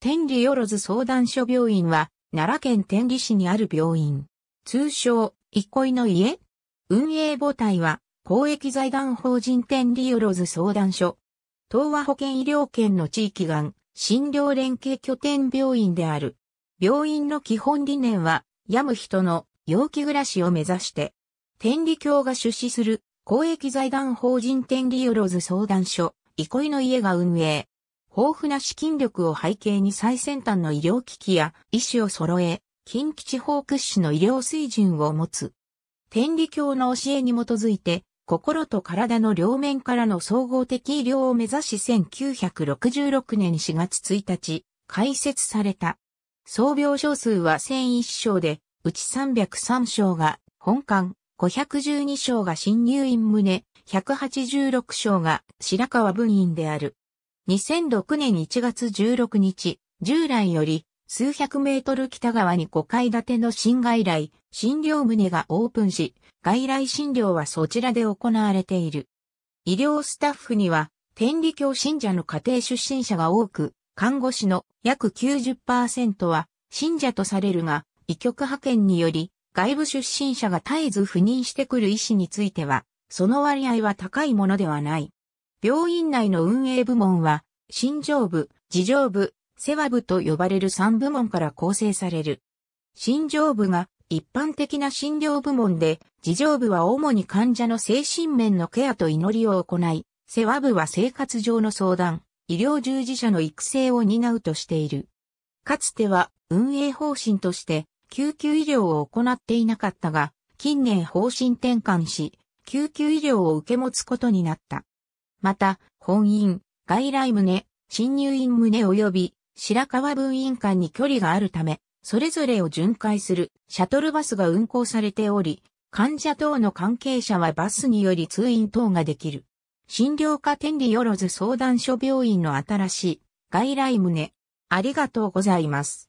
天理よろず相談所病院は、奈良県天理市にある病院。通称、憩いの家運営母体は、公益財団法人天理よろず相談所。東和保健医療圏の地域がん、診療連携拠点病院である。病院の基本理念は、病む人の陽気暮らしを目指して、天理教が出資する公益財団法人天理よろず相談所、憩いの家が運営。豊富な資金力を背景に最先端の医療機器や医師を揃え、近畿地方屈指の医療水準を持つ。天理教の教えに基づいて、心と体の両面からの総合的医療を目指し1966年4月1日、開設された。総病床数は1001床で、うち303床が本館、512床が新入院棟、186床が白川分院である。2006年1月16日、従来より数百メートル北側に5階建ての新外来、診療棟がオープンし、外来診療はそちらで行われている。医療スタッフには、天理教信者の家庭出身者が多く、看護師の約90%は信者とされるが、医局派遣により、外部出身者が絶えず赴任してくる医師については、その割合は高いものではない。病院内の運営部門は、心情部、事情部、世話部と呼ばれる3部門から構成される。心情部が一般的な診療部門で、事情部は主に患者の精神面のケアと祈りを行い、世話部は生活上の相談、医療従事者の育成を担うとしている。かつては運営方針として救急医療を行っていなかったが、近年方針転換し、救急医療を受け持つことになった。また、本院、外来棟、新入院棟及び白川分院間に距離があるため、それぞれを巡回するシャトルバスが運行されており、患者等の関係者はバスにより通院等ができる。診療科天理よろず相談所病院の新しい外来棟。ありがとうございます。